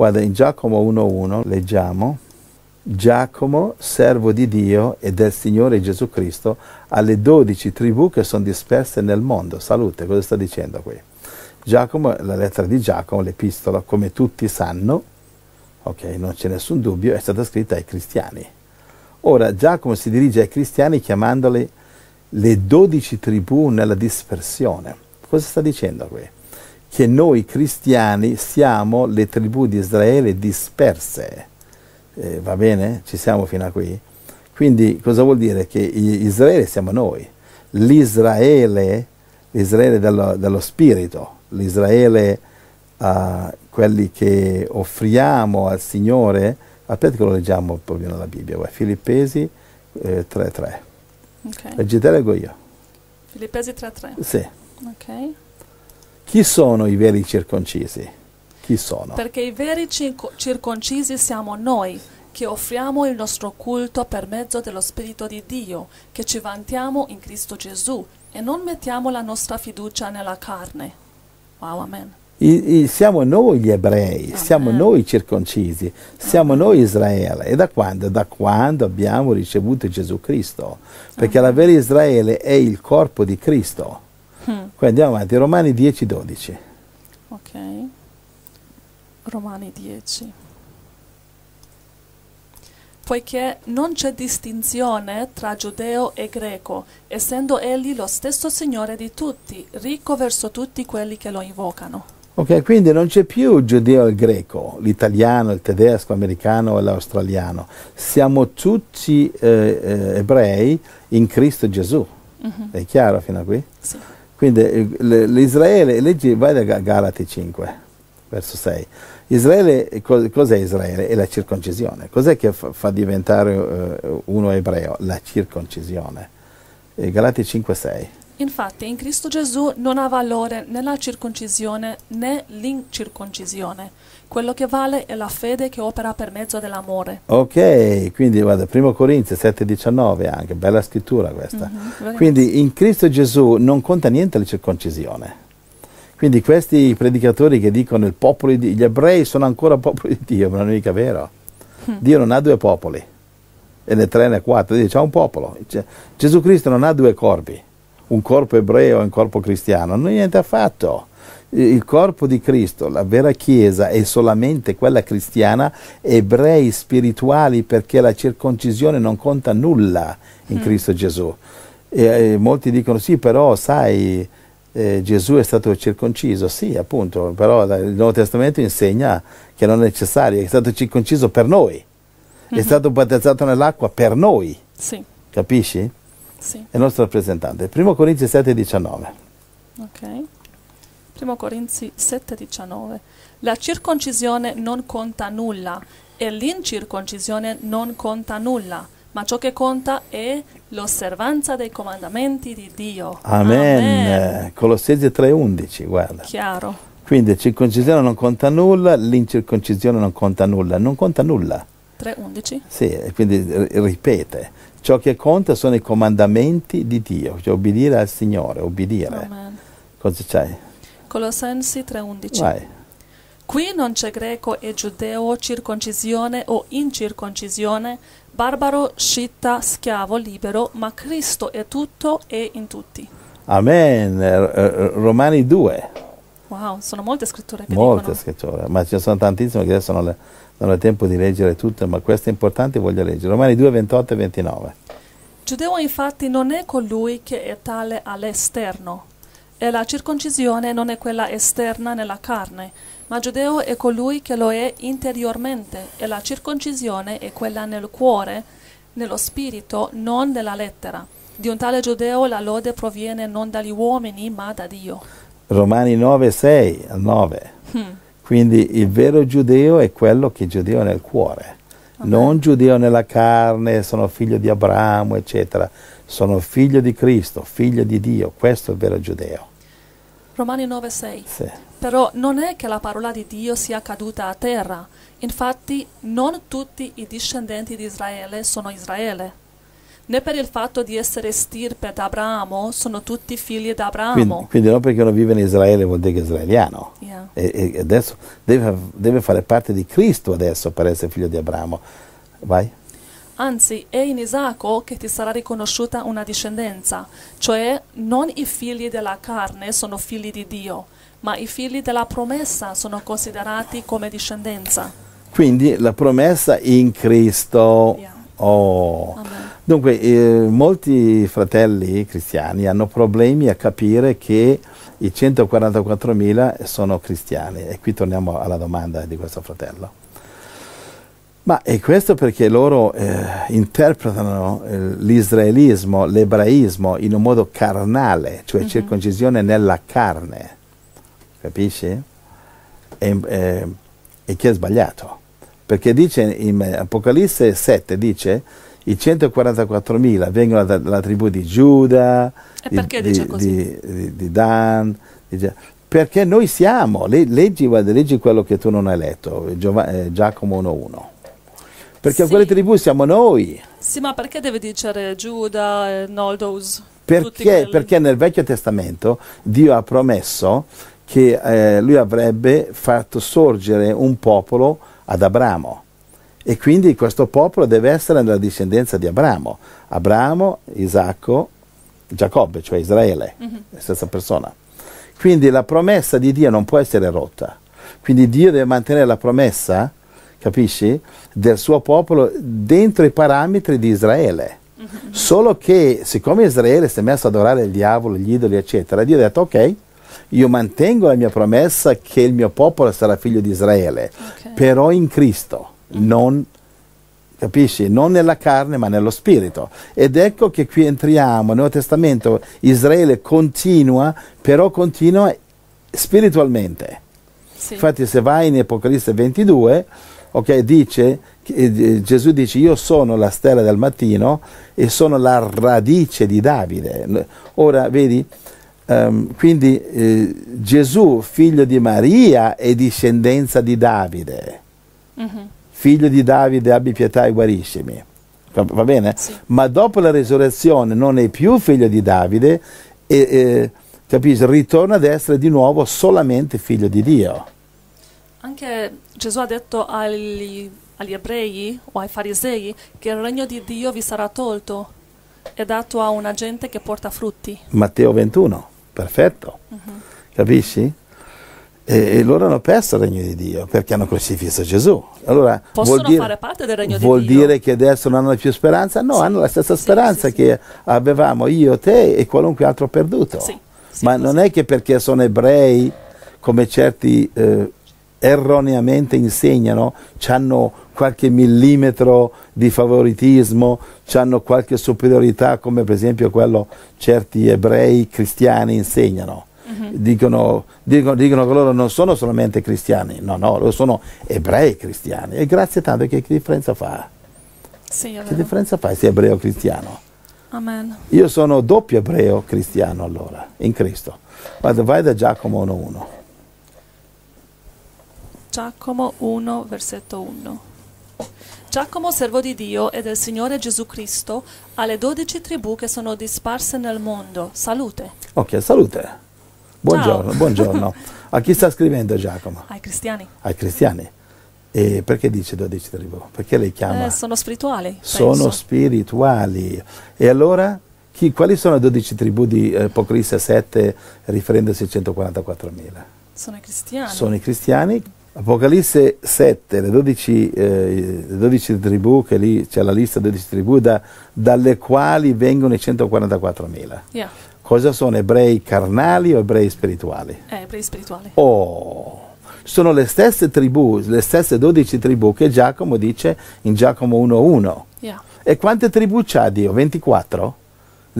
Guarda, in Giacomo 1.1 leggiamo, Giacomo, servo di Dio e del Signore Gesù Cristo, alle dodici tribù che sono disperse nel mondo. Salute, cosa sta dicendo qui? Giacomo, la lettera di Giacomo, l'epistola, come tutti sanno, ok, non c'è nessun dubbio, è stata scritta ai cristiani. Ora Giacomo si dirige ai cristiani chiamandoli le dodici tribù nella dispersione. Cosa sta dicendo qui? che noi cristiani siamo le tribù di Israele disperse. Eh, va bene? Ci siamo fino a qui? Quindi cosa vuol dire? Che Israele siamo noi, l'Israele, l'Israele dello, dello Spirito, l'Israele, uh, quelli che offriamo al Signore, aspetta che lo leggiamo proprio nella Bibbia, guarda, Filippesi 3.3. Eh, okay. Leggete, leggo io. Filippesi 3.3. Sì. Ok. Chi sono i veri circoncisi? Chi sono? Perché i veri circoncisi siamo noi che offriamo il nostro culto per mezzo dello Spirito di Dio, che ci vantiamo in Cristo Gesù e non mettiamo la nostra fiducia nella carne. Wow, amen. I, i, siamo noi gli ebrei, amen. siamo noi circoncisi, siamo amen. noi Israele. E da quando? Da quando abbiamo ricevuto Gesù Cristo. Perché amen. la vera Israele è il corpo di Cristo. Mm. andiamo avanti, Romani 10, 12. Ok, Romani 10. Poiché non c'è distinzione tra giudeo e greco, essendo egli lo stesso Signore di tutti, ricco verso tutti quelli che lo invocano. Ok, quindi non c'è più il giudeo e il greco, l'italiano, il tedesco, l'americano e l'australiano. Siamo tutti eh, eh, ebrei in Cristo Gesù. Mm-hmm. È chiaro fino a qui? Sì. Quindi eh, l'Israele, leggi, vai da Galati 5, verso 6. Israele, cos'è Israele? È la circoncisione. Cos'è che fa diventare eh, uno ebreo? La circoncisione. Galati 5, 6. Infatti in Cristo Gesù non ha valore né la circoncisione né l'incirconcisione quello che vale è la fede che opera per mezzo dell'amore. Ok, quindi guarda, 1 Corinzi 7,19 anche, bella scrittura questa. Mm-hmm, quindi in Cristo Gesù non conta niente la circoncisione. Quindi questi predicatori che dicono il popolo di Dio, gli ebrei sono ancora popoli di Dio, ma non è mica vero. Mm. Dio non ha due popoli, e ne tre né quattro, dice ha un popolo. Cioè, Gesù Cristo non ha due corpi, un corpo ebreo e un corpo cristiano, non è niente affatto il corpo di Cristo, la vera Chiesa è solamente quella cristiana, ebrei spirituali perché la circoncisione non conta nulla in mm. Cristo Gesù. E, e molti dicono sì, però sai, eh, Gesù è stato circonciso, sì appunto, però il Nuovo Testamento insegna che non è necessario, è stato circonciso per noi, mm-hmm. è stato battezzato nell'acqua per noi, sì. capisci? Sì. È il nostro rappresentante. 1 Corinzi 7,19. Ok. 1 Corinzi 7,19. La circoncisione non conta nulla e l'incirconcisione non conta nulla, ma ciò che conta è l'osservanza dei comandamenti di Dio. Amen. Amen. Colossesi 3,11, guarda. Chiaro. Quindi la circoncisione non conta nulla, l'incirconcisione non conta nulla, non conta nulla. 3.11? Sì, quindi ripete, ciò che conta sono i comandamenti di Dio, cioè obbedire al Signore, obbedire. Amen. Cosa c'hai? Colossensi 3:11. Vai. Qui non c'è greco e giudeo, circoncisione o incirconcisione, barbaro, scitta, schiavo, libero, ma Cristo è tutto e in tutti. Amen. R eh, eh, Romani 2. Wow, sono molte scritture che Molte dicono. scritture, ma ce ne sono tantissime che adesso non, le, non ho tempo di leggere tutte, ma queste importanti voglio leggere. Romani 2, 28 e 29. Giudeo infatti non è colui che è tale all'esterno, e la circoncisione non è quella esterna nella carne, ma giudeo è colui che lo è interiormente, e la circoncisione è quella nel cuore, nello spirito, non nella lettera. Di un tale giudeo la lode proviene non dagli uomini, ma da Dio. Romani 9, 6 al 9. Hmm. Quindi il vero giudeo è quello che è giudeo nel cuore, Amen. non giudeo nella carne, sono figlio di Abramo, eccetera sono figlio di Cristo, figlio di Dio, questo è il vero giudeo. Romani 9:6. Sì. Però non è che la parola di Dio sia caduta a terra, infatti non tutti i discendenti di Israele sono Israele né per il fatto di essere stirpe d'Abramo, sono tutti figli d'Abramo. Quindi, quindi, non perché uno vive in Israele vuol dire che è israeliano. Yeah. E, e, adesso deve, deve fare parte di Cristo adesso per essere figlio di Abramo. Vai. Anzi, è in Isacco che ti sarà riconosciuta una discendenza, cioè non i figli della carne sono figli di Dio, ma i figli della promessa sono considerati come discendenza. Quindi la promessa in Cristo. Yeah. Oh. Dunque, eh, molti fratelli cristiani hanno problemi a capire che i 144.000 sono cristiani. E qui torniamo alla domanda di questo fratello. Ma è questo perché loro eh, interpretano eh, l'israelismo, l'ebraismo in un modo carnale, cioè mm-hmm. circoncisione nella carne, capisci? E, eh, e che è sbagliato, perché dice in eh, Apocalisse 7, dice i 144.000 vengono dalla tribù di Giuda, di, di, di, di, Dan, perché noi siamo, leggi, guarda, leggi quello che tu non hai letto, Giova, eh, Giacomo 1.1. Perché sì. quelle tribù siamo noi. Sì, ma perché deve dire Giuda, e Noldos? Perché, perché nel Vecchio Testamento Dio ha promesso che eh, lui avrebbe fatto sorgere un popolo ad Abramo. E quindi questo popolo deve essere nella discendenza di Abramo. Abramo, Isacco, Giacobbe, cioè Israele, mm -hmm. la stessa persona. Quindi la promessa di Dio non può essere rotta. Quindi Dio deve mantenere la promessa capisci? Del suo popolo dentro i parametri di Israele. Mhm. Solo che siccome Israele si è messo ad adorare il diavolo, gli idoli, eccetera, Dio ha detto ok, io mantengo la mia promessa che il mio popolo sarà figlio di Israele, okay. però in Cristo, non, capisci? Non nella carne ma nello spirito. Ed ecco che qui entriamo, nel Nuovo Testamento Israele continua, però continua spiritualmente. Sì. Infatti se vai in Apocalisse 22 Okay, dice, eh, Gesù dice io sono la stella del mattino e sono la radice di Davide. Ora vedi, um, quindi eh, Gesù figlio di Maria è discendenza di Davide. Mm -hmm. Figlio di Davide abbi pietà e guariscimi. Va, va bene? Sì. Ma dopo la resurrezione non è più figlio di Davide e, e eh, capisci, ritorna ad essere di nuovo solamente figlio di Dio. Anche Gesù ha detto agli, agli ebrei o ai farisei che il regno di Dio vi sarà tolto e dato a una gente che porta frutti. Matteo 21, perfetto. Uh mhm. -huh. Capisci? E, e, loro hanno perso il regno di Dio perché hanno crocifisso Gesù. Allora, Possono dire, fare parte del regno di Dio. Vuol dire che adesso non hanno più speranza? No, sì. hanno la stessa speranza sì, che avevamo io, te e qualunque altro perduto. Ma non è che perché sono ebrei, come certi eh, erroneamente insegnano, hanno qualche millimetro di favoritismo, hanno qualche superiorità come per esempio quello certi ebrei cristiani insegnano. Uh-huh. Dicono, dicono, dicono, che loro non sono solamente cristiani, no, no, loro sono ebrei cristiani. E grazie tanto, che, che differenza fa? Sì, che differenza fa se ebreo cristiano? Amen. Io sono doppio ebreo cristiano allora, in Cristo. Vado, vai da Giacomo 1.1. Giacomo 1, versetto 1. Giacomo, servo di Dio e del Signore Gesù Cristo, alle dodici tribù che sono disparse nel mondo. Salute. Ok, salute. Buongiorno, buongiorno. A chi sta scrivendo Giacomo? Ai cristiani. Ai cristiani. E perché dice 12 tribù? Perché lei chiama? Eh, sono spirituali. Sono penso. spirituali. E allora chi, quali sono le 12 tribù di Apocalisse eh, 7 riferendosi ai 144.000? Sono i cristiani. Sono i cristiani Apocalisse 7, le 12, eh, le 12, tribù, che lì c'è la lista delle 12 tribù, da, dalle quali vengono i 144.000. Yeah. Cosa sono? Ebrei carnali o ebrei spirituali? Eh, ebrei spirituali. Oh, sono le stesse tribù, le stesse 12 tribù che Giacomo dice in Giacomo 1.1. Yeah. E quante tribù c'ha Dio? 24?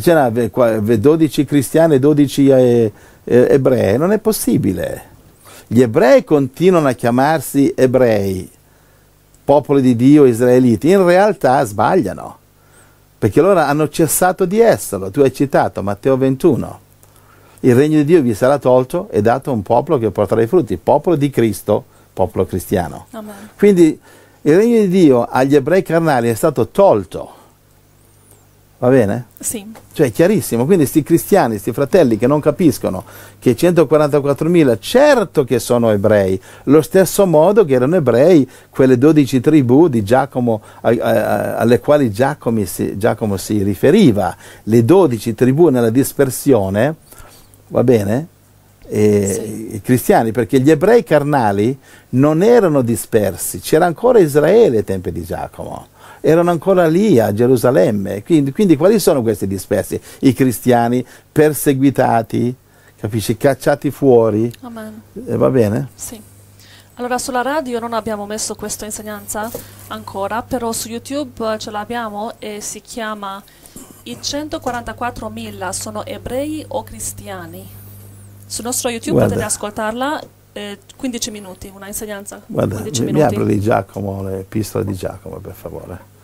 C'era 12 cristiani e 12 eh, eh, ebrei, non è possibile. Gli ebrei continuano a chiamarsi ebrei, popolo di Dio israeliti, in realtà sbagliano, perché loro hanno cessato di esserlo. Tu hai citato Matteo 21. Il regno di Dio vi sarà tolto e dato un popolo che porterà i frutti, popolo di Cristo, popolo cristiano. Amen. Quindi il regno di Dio agli ebrei carnali è stato tolto Va bene? Sì. Cioè, è chiarissimo. Quindi questi cristiani, questi fratelli che non capiscono che 144.000, certo che sono ebrei, lo stesso modo che erano ebrei quelle 12 tribù Giacomo, eh, eh, alle quali Giacomo si, Giacomo si riferiva, le 12 tribù nella dispersione, va bene? Sì. i cristiani, perché gli ebrei carnali non erano dispersi, c'era ancora Israele ai tempi di Giacomo erano ancora lì a Gerusalemme. Quindi, quindi quali sono questi dispersi? I cristiani perseguitati, capisci, cacciati fuori. Eh, va bene? Sì. Allora sulla radio non abbiamo messo questa insegnanza ancora, però su YouTube eh, ce l'abbiamo e si chiama I 144.000 sono ebrei o cristiani? Sul nostro YouTube Guarda. potete ascoltarla eh, 15 minuti, una insegnanza. Guarda, mi, minuti. apro di Giacomo, l'epistola di Giacomo, per favore.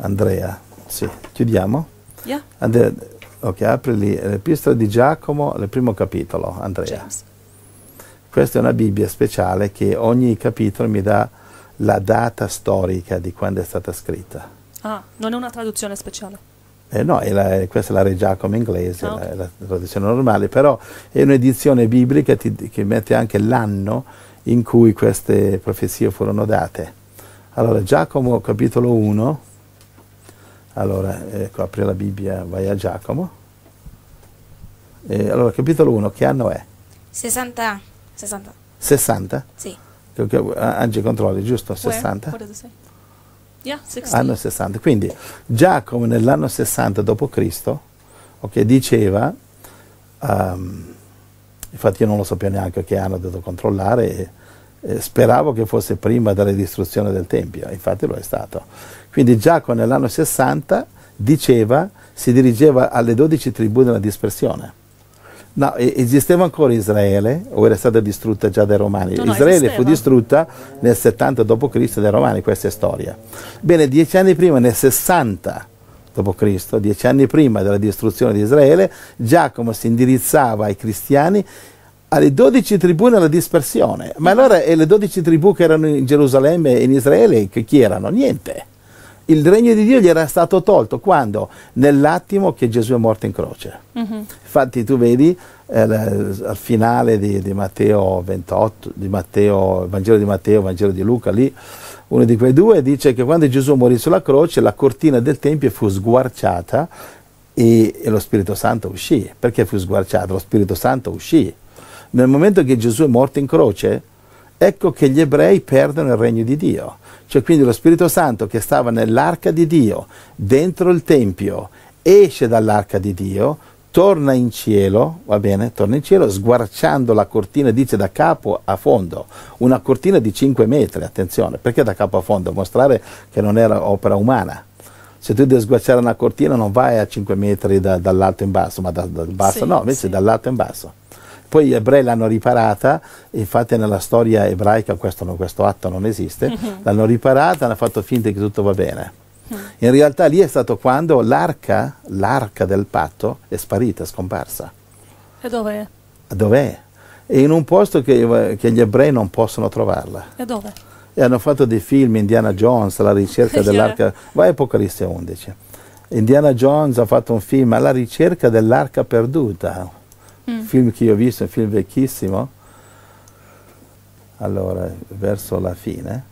Andrea, sì, chiudiamo? Yeah. Andrea, ok, apri l'epistola di Giacomo, il primo capitolo, Andrea. James. Questa è una Bibbia speciale che ogni capitolo mi dà la data storica di quando è stata scritta. Ah, non è una traduzione speciale. Eh, no, è la, questa è la Re Giacomo inglese, ah, okay. la, la, traduzione normale, però è un'edizione biblica ti, che mette anche l'anno in cui queste profezie furono date. Allora, Giacomo capitolo 1, allora, ecco, apri la Bibbia, vai a Giacomo. E, eh, allora, capitolo 1, che anno è? 60. 60? 60? Sì. Ange controlli, giusto? 60? Where? Yeah, Anno 60. Quindi Giacomo nell'anno 60 d.C. Okay, diceva, um, infatti io non lo sapevo neanche che anno, ho dovuto controllare, e, e speravo che fosse prima della distruzione del Tempio, infatti lo è stato. Quindi Giacomo nell'anno 60 diceva, si dirigeva alle 12 tribù della dispersione No, esisteva ancora Israele o era stata distrutta già dai Romani? No, no, Israele esisteva. fu distrutta nel 70 d.C. dai Romani, questa è storia. Bene, dieci anni prima, nel 60 d.C., dieci anni prima della distruzione di Israele, Giacomo si indirizzava ai cristiani alle 12 tribù nella dispersione. Ma mm-hmm. allora le 12 tribù che erano in Gerusalemme e in Israele chi erano? Niente il regno di Dio gli era stato tolto quando? Nell'attimo che Gesù è morto in croce. Mm-hmm. Infatti tu vedi eh, al finale di, di, Matteo 28, di Matteo, Vangelo di Matteo, Vangelo di Luca, lì uno di quei due dice che quando Gesù morì sulla croce la cortina del Tempio fu sguarciata e, e lo Spirito Santo uscì. Perché fu sguarciata? Lo Spirito Santo uscì. Nel momento che Gesù è morto in croce, ecco che gli ebrei perdono il regno di Dio. Cioè quindi lo Spirito Santo che stava nell'arca di Dio, dentro il Tempio, esce dall'arca di Dio, torna in cielo, va bene, torna in cielo sguarciando la cortina, dice da capo a fondo, una cortina di 5 metri, attenzione, perché da capo a fondo? Mostrare che non era opera umana. Se tu devi sguacciare una cortina non vai a 5 metri da, dall'alto in basso, ma da, dal basso sì, no, invece sì. dall'alto in basso poi gli ebrei l'hanno riparata, infatti nella storia ebraica questo, questo atto non esiste, uh mhm. -huh. l'hanno riparata, hanno fatto finta che tutto va bene. Uh mhm. -huh. In realtà lì è stato quando l'arca, del patto è sparita, è scomparsa. E dov'è? Dov'è? È in un posto che, che gli ebrei non possono trovarla. E dove? E hanno fatto dei film, Indiana Jones, la ricerca dell'arca, vai Apocalisse 11. Indiana Jones ha fatto un film alla ricerca dell'arca perduta mm. film che io ho visto, un film vecchissimo, allora verso la fine,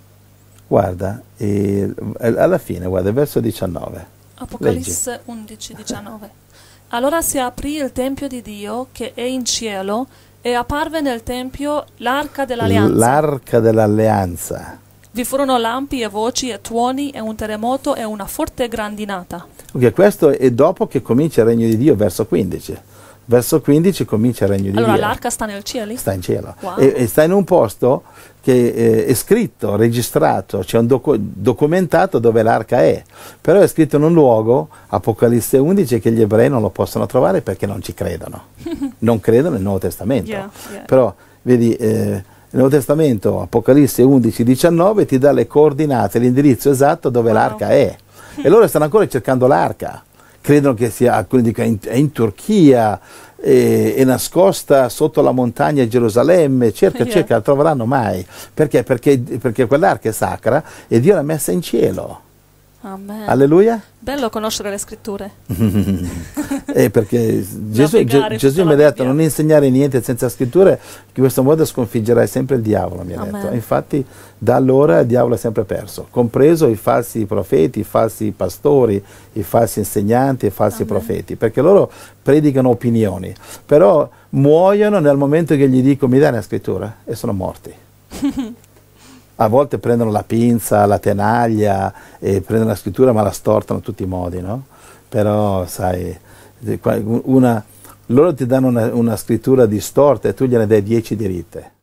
guarda, e, alla fine, guarda, verso 19. Apocalisse 11, 19. Allora si aprì il Tempio di Dio che è in cielo e apparve nel Tempio l'arca dell'alleanza. L'arca dell'alleanza. Vi furono lampi e voci e tuoni e un terremoto e una forte grandinata. Ok, questo è dopo che comincia il regno di Dio, verso 15 verso 15 comincia il regno allora, di Dio. Allora l'arca sta nel cielo? Sta in cielo. Wow. E, e, sta in un posto che eh, è scritto, registrato, c'è cioè un docu- documentato dove l'arca è, però è scritto in un luogo, Apocalisse 11, che gli ebrei non lo possono trovare perché non ci credono. non credono nel Nuovo Testamento. Yeah, yeah. Però, vedi, eh, il Nuovo Testamento, Apocalisse 11, 19, ti dà le coordinate, l'indirizzo esatto dove wow. l'arca è. E loro stanno ancora cercando l'arca credono che sia, alcuni dicono, in, è in Turchia, è, è, nascosta sotto la montagna di Gerusalemme, cerca, yeah. cerca, la troveranno mai. Perché? Perché, perché quell'arca è sacra e Dio l'ha messa in cielo. Amen. Alleluia. Bello conoscere le scritture. eh, perché Gesù, Gesù mi ha detto non insegnare niente senza scritture, in questo modo sconfiggerai sempre il diavolo, mi ha detto. Infatti da allora il diavolo è sempre perso, compreso i falsi profeti, i falsi pastori, i falsi insegnanti, i falsi Amen. profeti, perché loro predicano opinioni, però muoiono nel momento che gli dico mi dai una scrittura e sono morti. a volte prendono la pinza, la tenaglia e prendono la scrittura ma la stortano in tutti i modi, no? Però sai, una, loro ti danno una, una scrittura distorta e tu gliene dai dieci diritte.